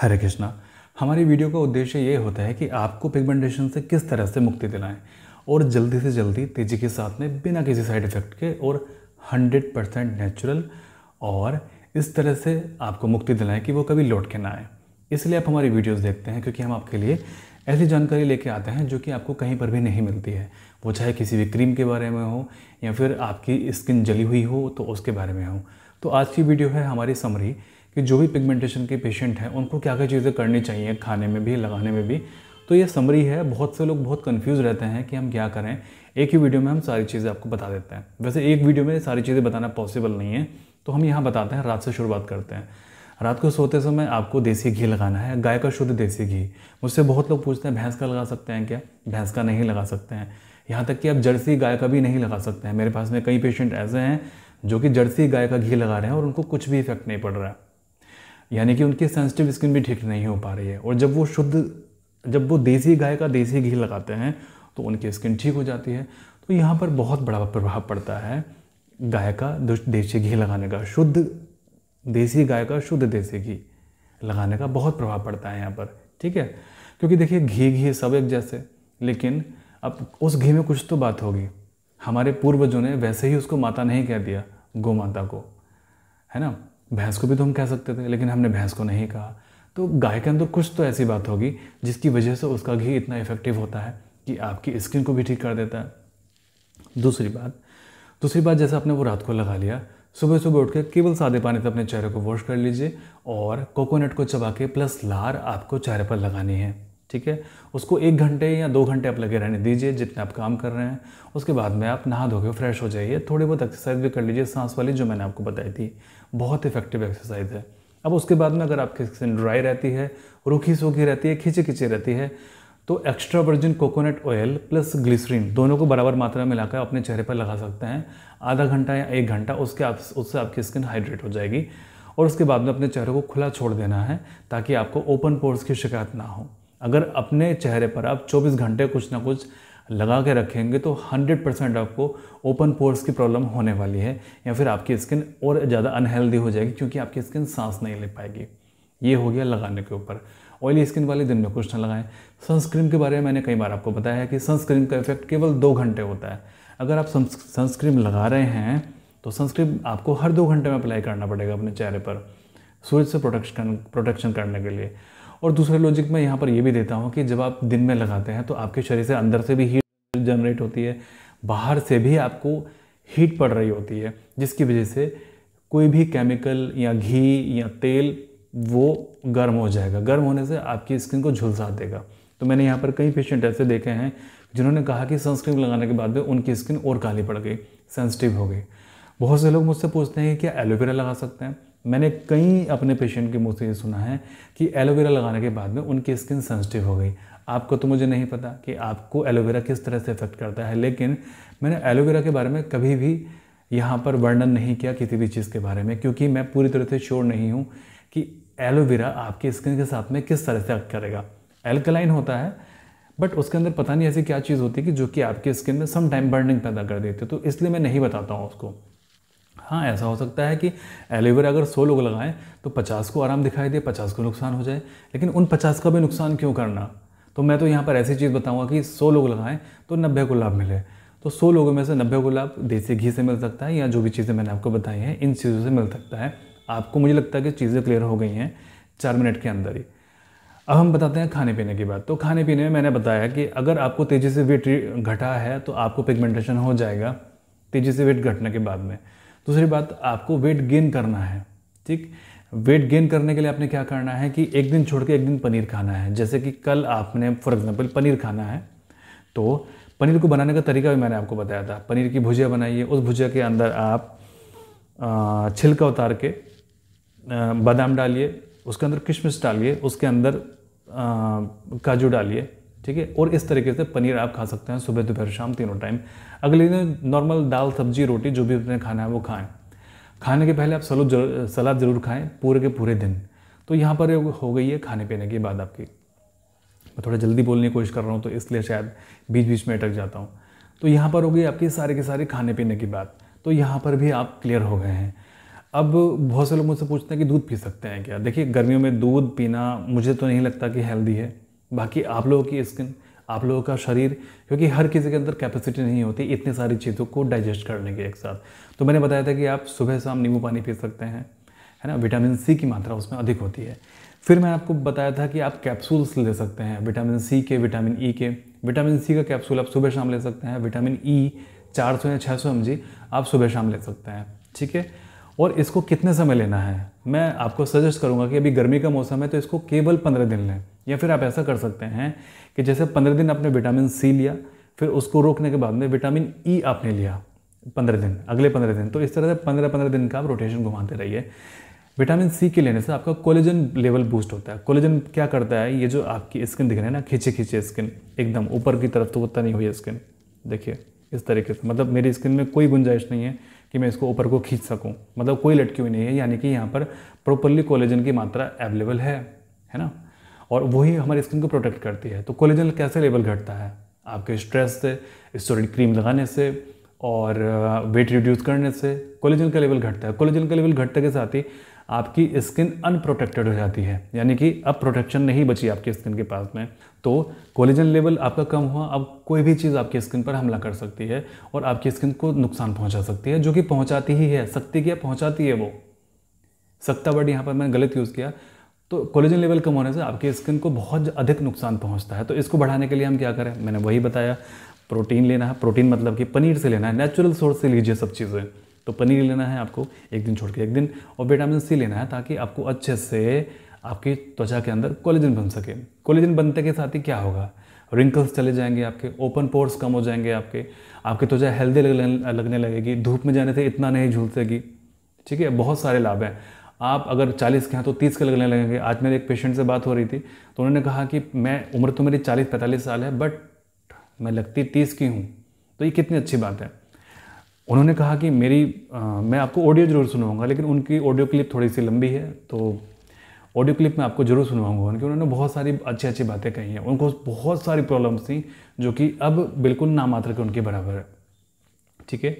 हरे कृष्णा हमारी वीडियो का उद्देश्य ये होता है कि आपको पिगमेंटेशन से किस तरह से मुक्ति दिलाएं और जल्दी से जल्दी तेज़ी के साथ में बिना किसी साइड इफ़ेक्ट के और 100 परसेंट नेचुरल और इस तरह से आपको मुक्ति दिलाएं कि वो कभी लौट के ना आए इसलिए आप हमारी वीडियोस देखते हैं क्योंकि हम आपके लिए ऐसी जानकारी लेके आते हैं जो कि आपको कहीं पर भी नहीं मिलती है वो चाहे किसी भी क्रीम के बारे में हो या फिर आपकी स्किन जली हुई हो तो उसके बारे में हो तो आज की वीडियो है हमारी समरी कि जो भी पिगमेंटेशन के पेशेंट हैं उनको क्या क्या चीज़ें करनी चाहिए खाने में भी लगाने में भी तो ये समरी है बहुत से लोग बहुत कंफ्यूज रहते हैं कि हम क्या करें एक ही वीडियो में हम सारी चीज़ें आपको बता देते हैं वैसे एक वीडियो में सारी चीज़ें बताना पॉसिबल नहीं है तो हम यहाँ बताते हैं रात से शुरुआत करते हैं रात को सोते समय आपको देसी घी लगाना है गाय का शुद्ध देसी घी मुझसे बहुत लोग पूछते हैं भैंस का लगा सकते हैं क्या भैंस का नहीं लगा सकते हैं यहाँ तक कि आप जर्सी गाय का भी नहीं लगा सकते हैं मेरे पास में कई पेशेंट ऐसे हैं जो कि जर्सी गाय का घी लगा रहे हैं और उनको कुछ भी इफेक्ट नहीं पड़ रहा है यानी कि उनकी सेंसिटिव स्किन भी ठीक नहीं हो पा रही है और जब वो शुद्ध जब वो देसी गाय का देसी घी लगाते हैं तो उनकी स्किन ठीक हो जाती है तो यहाँ पर बहुत बड़ा प्रभाव पड़ता है गाय का देसी घी लगाने का शुद्ध देसी गाय का शुद्ध देसी घी लगाने का बहुत प्रभाव पड़ता है यहाँ पर ठीक है क्योंकि देखिए घी घी सब एक जैसे लेकिन अब उस घी में कुछ तो बात होगी हमारे पूर्वजों ने वैसे ही उसको माता नहीं कह दिया गौ माता को है ना भैंस को भी तो हम कह सकते थे लेकिन हमने भैंस को नहीं कहा तो गाय के अंदर कुछ तो ऐसी बात होगी जिसकी वजह से उसका घी इतना इफेक्टिव होता है कि आपकी स्किन को भी ठीक कर देता है दूसरी बात दूसरी बात जैसे आपने वो रात को लगा लिया सुबह सुबह उठ के केवल सादे पानी से अपने चेहरे को वॉश कर लीजिए और कोकोनट को चबा के प्लस लार आपको चेहरे पर लगानी है ठीक है उसको एक घंटे या दो घंटे आप लगे रहने दीजिए जितने आप काम कर रहे हैं उसके बाद में आप नहा धो के फ्रेश हो जाइए थोड़ी बहुत एक्सरसाइज भी कर लीजिए सांस वाली जो मैंने आपको बताई थी बहुत इफेक्टिव एक्सरसाइज है अब उसके बाद में अगर आपकी स्किन ड्राई रहती है रूखी सूखी रहती है खींची खींची रहती है तो extra virgin coconut oil plus glycerine दोनों को बराबर मात्रा में मिलाकर अपने चेहरे पर लगा सकते हैं आधा घंटा या एक घंटा उसके आप उससे आपकी स्किन हाइड्रेट हो जाएगी और उसके बाद में अपने चेहरे को खुला छोड़ देना है ताकि आपको ओपन पोर्स की शिकायत ना हो अगर अपने चेहरे पर आप 24 घंटे कुछ ना कुछ लगा के रखेंगे तो 100 परसेंट आपको ओपन पोर्स की प्रॉब्लम होने वाली है या फिर आपकी स्किन और ज़्यादा अनहेल्दी हो जाएगी क्योंकि आपकी स्किन सांस नहीं ले पाएगी ये हो गया लगाने के ऊपर ऑयली स्किन वाले दिन में कुछ ना लगाएं सनस्क्रीन के बारे में मैंने कई बार आपको बताया है कि सनस्क्रीन का इफेक्ट केवल दो घंटे होता है अगर आप सनस्क्रीन लगा रहे हैं तो सनस्क्रीन आपको हर दो घंटे में अप्लाई करना पड़ेगा अपने चेहरे पर सूरज से प्रोटेक्शन प्रोटेक्शन करने के लिए और दूसरे लॉजिक मैं यहाँ पर ये भी देता हूँ कि जब आप दिन में लगाते हैं तो आपके शरीर से अंदर से भी हीट जनरेट होती है बाहर से भी आपको हीट पड़ रही होती है जिसकी वजह से कोई भी केमिकल या घी या तेल वो गर्म हो जाएगा गर्म होने से आपकी स्किन को झुलसा देगा तो मैंने यहाँ पर कई पेशेंट ऐसे देखे हैं जिन्होंने कहा कि सनस्क्रीन लगाने के बाद में उनकी स्किन और काली पड़ गई सेंसिटिव हो गई बहुत से लोग मुझसे पूछते हैं कि क्या एलोवेरा लगा सकते हैं मैंने कई अपने पेशेंट के मुँह से ये सुना है कि एलोवेरा लगाने के बाद में उनकी स्किन सेंसिटिव हो गई आपको तो मुझे नहीं पता कि आपको एलोवेरा किस तरह से इफ़ेक्ट करता है लेकिन मैंने एलोवेरा के बारे में कभी भी यहाँ पर वर्णन नहीं किया किसी भी चीज़ के बारे में क्योंकि मैं पूरी तरह से श्योर नहीं हूँ कि एलोवेरा आपकी स्किन के साथ में किस तरह से एक्ट करेगा एल्कलाइन होता है बट उसके अंदर पता नहीं ऐसी क्या चीज़ होती है कि जो कि आपकी स्किन में सम टाइम बर्निंग पैदा कर देती है तो इसलिए मैं नहीं बताता हूँ उसको हाँ ऐसा हो सकता है कि एलोवेरा अगर सौ लोग लगाएं तो पचास को आराम दिखाई दे पचास को नुकसान हो जाए लेकिन उन पचास का भी नुकसान क्यों करना तो मैं तो यहाँ पर ऐसी चीज़ बताऊँगा कि सौ लोग लगाएं तो नब्बे को लाभ मिले तो सौ लोगों में से नब्बे को लाभ देसी घी से मिल सकता है या जो भी चीज़ें मैंने आपको बताई हैं इन चीज़ों से मिल सकता है आपको मुझे लगता है कि चीज़ें क्लियर हो गई हैं चार मिनट के अंदर ही अब हम बताते हैं खाने पीने की बात तो खाने पीने में मैंने बताया कि अगर आपको तेज़ी से वेट घटा है तो आपको पिगमेंटेशन हो जाएगा तेज़ी से वेट घटने के बाद में दूसरी बात आपको वेट गेन करना है ठीक वेट गेन करने के लिए आपने क्या करना है कि एक दिन छोड़ के एक दिन पनीर खाना है जैसे कि कल आपने फॉर एग्जाम्पल पनीर खाना है तो पनीर को बनाने का तरीका भी मैंने आपको बताया था पनीर की भुजिया बनाइए उस भुजिया के अंदर आप छिलका उतार के बादाम डालिए उसके अंदर किशमिश डालिए उसके अंदर काजू डालिए ठीक है और इस तरीके से पनीर आप खा सकते हैं सुबह दोपहर शाम तीनों टाइम अगले दिन नॉर्मल दाल सब्जी रोटी जो भी अपने खाना है वो खाएं खाने के पहले आप सलूद सलाद ज़रूर खाएं पूरे के पूरे दिन तो यहाँ पर हो गई है खाने पीने की बात आपकी मैं थोड़ा जल्दी बोलने की कोशिश कर रहा हूँ तो इसलिए शायद बीच बीच में अटक जाता हूँ तो यहाँ पर हो गई आपकी सारे के सारे खाने पीने की बात तो यहाँ पर भी आप क्लियर हो गए हैं अब बहुत से लोग मुझसे पूछते हैं कि दूध पी सकते हैं क्या देखिए गर्मियों में दूध पीना मुझे तो नहीं लगता कि हेल्दी है बाकी आप लोगों की स्किन आप लोगों का शरीर क्योंकि हर किसी के अंदर कैपेसिटी नहीं होती इतनी सारी चीज़ों को डाइजेस्ट करने के एक साथ तो मैंने बताया था कि आप सुबह शाम नींबू पानी पी सकते हैं है ना विटामिन सी की मात्रा उसमें अधिक होती है फिर मैंने आपको बताया था कि आप कैप्सूल्स ले सकते हैं विटामिन सी के विटामिन ई e के विटामिन सी का कैप्सूल आप सुबह शाम ले सकते हैं विटामिन ई e, सौ या छः सौ आप सुबह शाम ले सकते हैं ठीक है और इसको कितने समय लेना है मैं आपको सजेस्ट करूँगा कि अभी गर्मी का मौसम है तो इसको केवल पंद्रह दिन लें या फिर आप ऐसा कर सकते हैं कि जैसे पंद्रह दिन आपने विटामिन सी लिया फिर उसको रोकने के बाद में विटामिन ई आपने लिया पंद्रह दिन अगले पंद्रह दिन तो इस तरह से पंद्रह पंद्रह दिन का आप रोटेशन घुमाते रहिए विटामिन सी के लेने से आपका कोलेजन लेवल बूस्ट होता है कोलेजन क्या करता है ये जो आपकी स्किन दिख रही है ना खींचे खींचे स्किन एकदम ऊपर की तरफ तो नहीं हुई स्किन देखिए इस तरीके से मतलब मेरी स्किन में कोई गुंजाइश नहीं है कि मैं इसको ऊपर को खींच सकूं मतलब कोई लटकी हुई नहीं है यानी कि यहाँ पर प्रॉपरली कोलेजन की मात्रा अवेलेबल है है ना और वही हमारी स्किन को प्रोटेक्ट करती है तो कोलेजन कैसे लेवल घटता है आपके स्ट्रेस से स्टोरेड क्रीम लगाने से और वेट रिड्यूस करने से कोलेजन का लेवल घटता है कोलेजन का लेवल घटने के साथ ही आपकी स्किन अनप्रोटेक्टेड हो जाती है यानी कि अब प्रोटेक्शन नहीं बची आपकी स्किन के पास में तो कोलेजन लेवल आपका कम हुआ अब कोई भी चीज़ आपकी स्किन पर हमला कर सकती है और आपकी स्किन को नुकसान पहुंचा सकती है जो कि पहुंचाती ही है सकती क्या पहुंचाती है वो सकता वर्ड यहाँ पर मैंने गलत यूज़ किया तो कोलेजन लेवल कम होने से आपकी स्किन को बहुत अधिक नुकसान पहुंचता है तो इसको बढ़ाने के लिए हम क्या करें मैंने वही बताया प्रोटीन लेना है प्रोटीन मतलब कि पनीर से लेना है नेचुरल सोर्स से लीजिए सब चीज़ें तो पनीर लेना है आपको एक दिन छोड़ के एक दिन और विटामिन सी लेना है ताकि आपको अच्छे से आपकी त्वचा के अंदर कोलेजन बन सके कोलेजन बनते के साथ ही क्या होगा रिंकल्स चले जाएंगे आपके ओपन पोर्स कम हो जाएंगे आपके आपकी त्वचा हेल्दी लगने लगेगी धूप में जाने से इतना नहीं झुलसेगी ठीक है बहुत सारे लाभ हैं आप अगर 40 के हैं तो 30 के लगने लगेंगे आज मेरे एक पेशेंट से बात हो रही थी तो उन्होंने कहा कि मैं उम्र तो मेरी 40-45 साल है बट मैं लगती 30 की हूँ तो ये कितनी अच्छी बात है उन्होंने कहा कि मेरी आ, मैं आपको ऑडियो जरूर सुनाऊंगा लेकिन उनकी ऑडियो क्लिप थोड़ी सी लंबी है तो ऑडियो क्लिप मैं आपको जरूर सुनवाऊंगा उनकी उन्होंने बहुत सारी अच्छी अच्छी बातें कही हैं उनको बहुत सारी प्रॉब्लम्स थी जो कि अब बिल्कुल नामात्र के उनके बराबर है ठीक है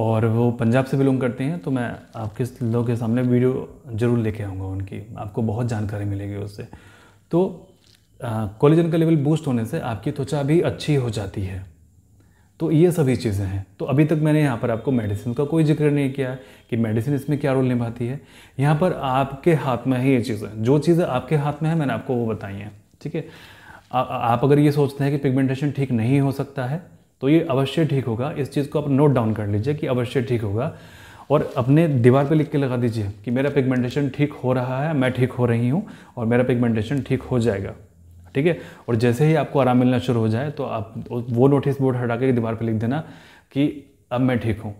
और वो पंजाब से बिलोंग करते हैं तो मैं आपके लोगों के सामने वीडियो ज़रूर लेके आऊँगा उनकी आपको बहुत जानकारी मिलेगी उससे तो कोलेजन का लेवल बूस्ट होने से आपकी त्वचा भी अच्छी हो जाती है तो ये सभी चीज़ें हैं तो अभी तक मैंने यहाँ पर आपको मेडिसिन का कोई जिक्र नहीं किया कि मेडिसिन इसमें क्या रोल निभाती है यहाँ पर आपके हाथ में ही ये चीज़ें जो चीज़ें आपके हाथ में है मैंने आपको वो बताई हैं ठीक है आप अगर ये सोचते हैं कि पिगमेंटेशन ठीक नहीं हो सकता है तो ये अवश्य ठीक होगा इस चीज़ को आप नोट डाउन कर लीजिए कि अवश्य ठीक होगा और अपने दीवार पे लिख के लगा दीजिए कि मेरा पिगमेंटेशन ठीक हो रहा है मैं ठीक हो रही हूँ और मेरा पिगमेंटेशन ठीक हो जाएगा ठीक है और जैसे ही आपको आराम मिलना शुरू हो जाए तो आप वो नोटिस बोर्ड हटा के दीवार पर लिख देना कि अब मैं ठीक हूँ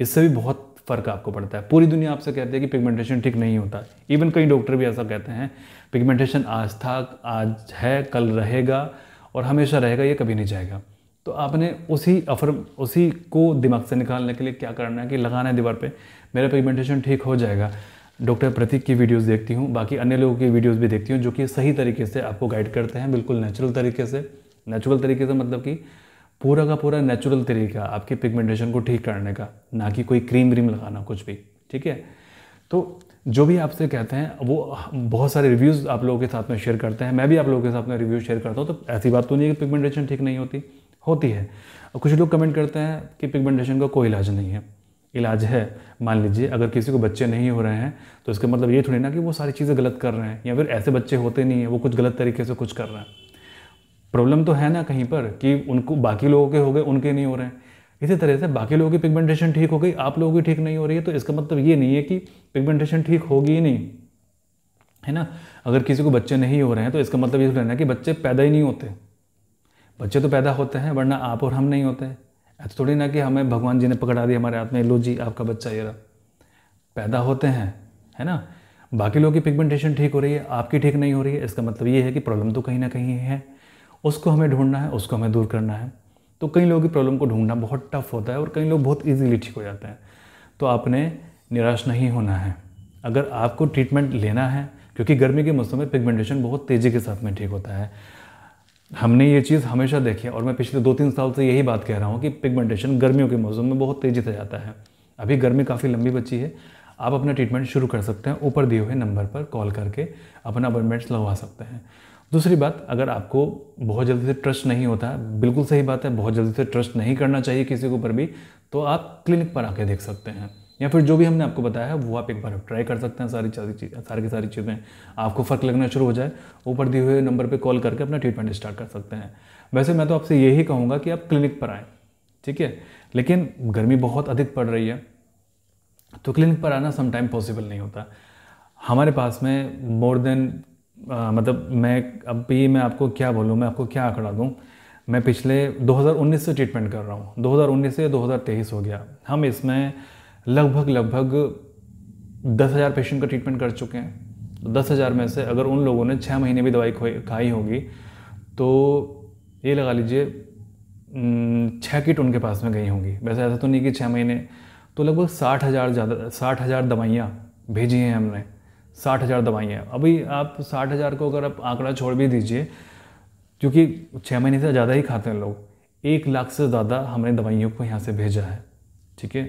इससे भी बहुत फ़र्क आपको पड़ता है पूरी दुनिया आपसे कहती है कि पिगमेंटेशन ठीक नहीं होता इवन कई डॉक्टर भी ऐसा कहते हैं पिगमेंटेशन आज था आज है कल रहेगा और हमेशा रहेगा ये कभी नहीं जाएगा तो आपने उसी अफर उसी को दिमाग से निकालने के लिए क्या करना है कि लगाना है दीवार पे मेरा पिगमेंटेशन ठीक हो जाएगा डॉक्टर प्रतीक की वीडियोस देखती हूँ बाकी अन्य लोगों की वीडियोस भी देखती हूँ जो कि सही तरीके से आपको गाइड करते हैं बिल्कुल नेचुरल तरीके से नेचुरल तरीके से मतलब कि पूरा का पूरा नेचुरल तरीका आपके पिगमेंटेशन को ठीक करने का ना कि कोई क्रीम व्रीम लगाना कुछ भी ठीक है तो जो भी आपसे कहते हैं वो बहुत सारे रिव्यूज़ आप लोगों के साथ में शेयर करते हैं मैं भी आप लोगों के साथ में रिव्यू शेयर करता हूँ तो ऐसी बात तो नहीं है कि पिगमेंटेशन ठीक नहीं होती होती है और कुछ लोग कमेंट करते हैं कि पिगमेंटेशन का कोई इलाज नहीं है इलाज है मान लीजिए अगर किसी को बच्चे नहीं हो रहे हैं तो इसका मतलब ये थोड़ी ना कि वो सारी चीज़ें गलत कर रहे हैं या फिर ऐसे बच्चे होते नहीं हैं वो कुछ गलत तरीके से कुछ कर रहे हैं प्रॉब्लम तो है ना कहीं पर कि उनको बाकी लोगों के हो गए उनके नहीं हो रहे हैं इसी तरह से बाकी लोगों की पिगमेंटेशन ठीक हो गई आप लोगों की ठीक नहीं हो रही है तो इसका मतलब ये नहीं है कि पिगमेंटेशन ठीक होगी ही नहीं है ना अगर किसी को बच्चे नहीं हो रहे हैं तो इसका मतलब ये थोड़ा ना कि बच्चे पैदा ही नहीं होते बच्चे तो पैदा होते हैं वरना आप और हम नहीं होते ऐसा तो थोड़ी ना कि हमें भगवान जी ने पकड़ा दिया हमारे हाथ में लो जी आपका बच्चा ये रहा पैदा होते हैं है ना बाकी लोगों की पिगमेंटेशन ठीक हो रही है आपकी ठीक नहीं हो रही है इसका मतलब ये है कि प्रॉब्लम तो कहीं ना कहीं है उसको हमें ढूंढना है उसको हमें दूर करना है तो कई लोगों की प्रॉब्लम को ढूंढना बहुत टफ होता है और कई लोग बहुत ईजिली ठीक हो जाते हैं तो आपने निराश नहीं होना है अगर आपको ट्रीटमेंट लेना है क्योंकि गर्मी के मौसम में पिगमेंटेशन बहुत तेज़ी के साथ में ठीक होता है हमने ये चीज़ हमेशा देखी है और मैं पिछले दो तीन साल से यही बात कह रहा हूँ कि पिगमेंटेशन गर्मियों के मौसम में बहुत तेज़ी से जाता है अभी गर्मी काफ़ी लंबी बची है आप अपना ट्रीटमेंट शुरू कर सकते हैं ऊपर दिए हुए नंबर पर कॉल करके अपना अपॉइंटमेंट्स लगवा सकते हैं दूसरी बात अगर आपको बहुत जल्दी से ट्रस्ट नहीं होता बिल्कुल सही बात है बहुत जल्दी से ट्रस्ट नहीं करना चाहिए किसी के ऊपर भी तो आप क्लिनिक पर आके देख सकते हैं या फिर जो भी हमने आपको बताया है वो आप एक बार ट्राई कर सकते हैं सारी सारी चीज़ सारी की सारी चीज़ें आपको फ़र्क लगना शुरू हो जाए ऊपर दिए हुए नंबर पर कॉल करके अपना ट्रीटमेंट स्टार्ट कर सकते हैं वैसे मैं तो आपसे यही कहूँगा कि आप क्लिनिक पर आएँ ठीक है लेकिन गर्मी बहुत अधिक पड़ रही है तो क्लिनिक पर आना समटाइम पॉसिबल नहीं होता हमारे पास में मोर देन मतलब मैं अब भी मैं आपको क्या बोलूँ मैं आपको क्या आंकड़ा दूँ मैं पिछले 2019 से ट्रीटमेंट कर रहा हूँ 2019 से 2023 हो गया हम इसमें लगभग लगभग दस हज़ार पेशेंट का ट्रीटमेंट कर चुके हैं तो दस हज़ार में से अगर उन लोगों ने छः महीने भी दवाई खाई होगी तो ये लगा लीजिए छः किट उनके पास में गई होंगी वैसे ऐसा तो नहीं कि छः महीने तो लगभग साठ हज़ार ज़्यादा साठ हज़ार दवाइयाँ भेजी हैं हमने साठ हज़ार दवाइयाँ अभी आप साठ हज़ार को अगर आप आंकड़ा छोड़ भी दीजिए क्योंकि छः महीने से ज़्यादा ही खाते हैं लोग एक लाख से ज़्यादा हमने दवाइयों को यहाँ से भेजा है ठीक है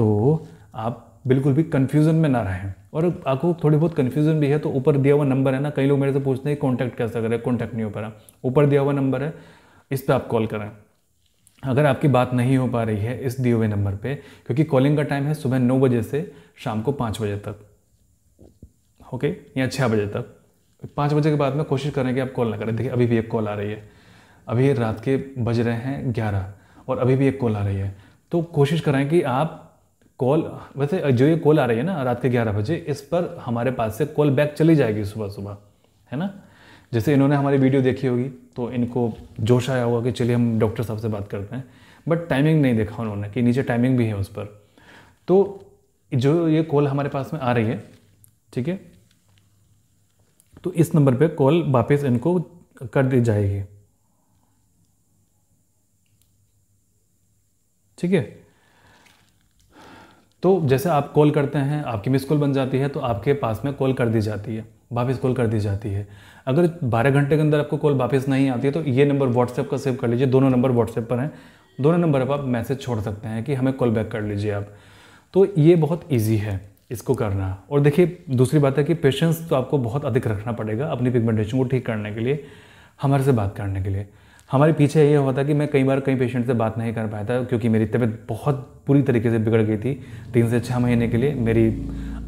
तो आप बिल्कुल भी कन्फ्यूज़न में ना रहें और आपको थोड़ी बहुत कन्फ्यूजन भी है तो ऊपर दिया हुआ नंबर है ना कई लोग मेरे से पूछते हैं कॉन्टैक्ट कैसे करें कॉन्टैक्ट नहीं हो पा रहा ऊपर दिया हुआ नंबर है इस पर आप कॉल करें अगर आपकी बात नहीं हो पा रही है इस दिए हुए नंबर पे क्योंकि कॉलिंग का टाइम है सुबह नौ बजे से शाम को पाँच बजे तक ओके या छः बजे तक पाँच बजे के बाद में कोशिश करें कि आप कॉल ना करें देखिए अभी भी एक कॉल आ रही है अभी रात के बज रहे हैं ग्यारह और अभी भी एक कॉल आ रही है तो कोशिश करें कि आप कॉल वैसे जो ये कॉल आ रही है ना रात के ग्यारह बजे इस पर हमारे पास से कॉल बैक चली जाएगी सुबह सुबह है ना जैसे इन्होंने हमारी वीडियो देखी होगी तो इनको जोश आया होगा कि चलिए हम डॉक्टर साहब से बात करते हैं बट टाइमिंग नहीं देखा उन्होंने कि नीचे टाइमिंग भी है उस पर तो जो ये कॉल हमारे पास में आ रही है ठीक है तो इस नंबर पे कॉल वापस इनको कर दी जाएगी ठीक है तो जैसे आप कॉल करते हैं आपकी मिस कॉल बन जाती है तो आपके पास में कॉल कर दी जाती है वापस कॉल कर दी जाती है अगर 12 घंटे के अंदर आपको कॉल वापस नहीं आती है तो ये नंबर व्हाट्सएप का सेव कर लीजिए दोनों नंबर व्हाट्सएप पर हैं दोनों नंबर पर आप मैसेज छोड़ सकते हैं कि हमें कॉल बैक कर लीजिए आप तो ये बहुत ईजी है इसको करना और देखिए दूसरी बात है कि पेशेंस तो आपको बहुत अधिक रखना पड़ेगा अपनी पिगमेंटेशन को ठीक करने के लिए हमारे से बात करने के लिए हमारे पीछे ये हुआ था कि मैं कई बार कई पेशेंट से बात नहीं कर पाया था क्योंकि मेरी तबीयत बहुत पूरी तरीके से बिगड़ गई थी तीन से छः महीने के लिए मेरी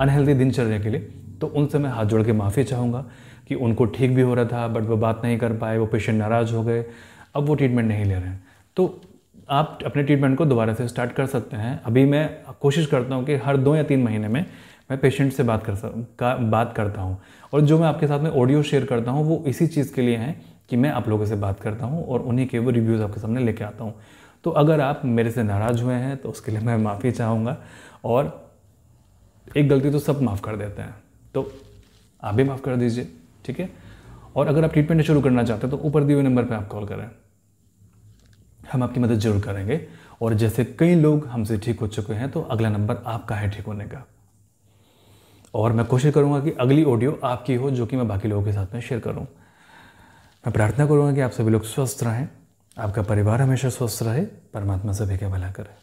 अनहेल्दी दिनचर्या के लिए तो उनसे मैं हाथ जोड़ के माफ़ी चाहूँगा कि उनको ठीक भी हो रहा था बट वो बात नहीं कर पाए वो पेशेंट नाराज़ हो गए अब वो ट्रीटमेंट नहीं ले रहे हैं तो आप अपने ट्रीटमेंट को दोबारा से स्टार्ट कर सकते हैं अभी मैं कोशिश करता हूँ कि हर दो या तीन महीने में मैं पेशेंट से बात कर सक बात करता हूँ और जो मैं आपके साथ में ऑडियो शेयर करता हूँ वो इसी चीज़ के लिए हैं कि मैं आप लोगों से बात करता हूँ और उन्हीं के वो रिव्यूज़ आपके सामने लेके आता हूँ तो अगर आप मेरे से नाराज़ हुए हैं तो उसके लिए मैं माफ़ी चाहूँगा और एक गलती तो सब माफ़ कर देते हैं तो आप भी माफ़ कर दीजिए ठीक है और अगर आप ट्रीटमेंट शुरू करना चाहते हैं तो ऊपर दिए हुए नंबर पर आप कॉल करें हम आपकी मदद जरूर करेंगे और जैसे कई लोग हमसे ठीक हो चुके हैं तो अगला नंबर आपका है ठीक होने का और मैं कोशिश करूंगा कि अगली ऑडियो आपकी हो जो कि मैं बाकी लोगों के साथ में शेयर करूं मैं प्रार्थना करूँगा कि आप सभी लोग स्वस्थ रहें आपका परिवार हमेशा स्वस्थ रहे परमात्मा सभी का भला करें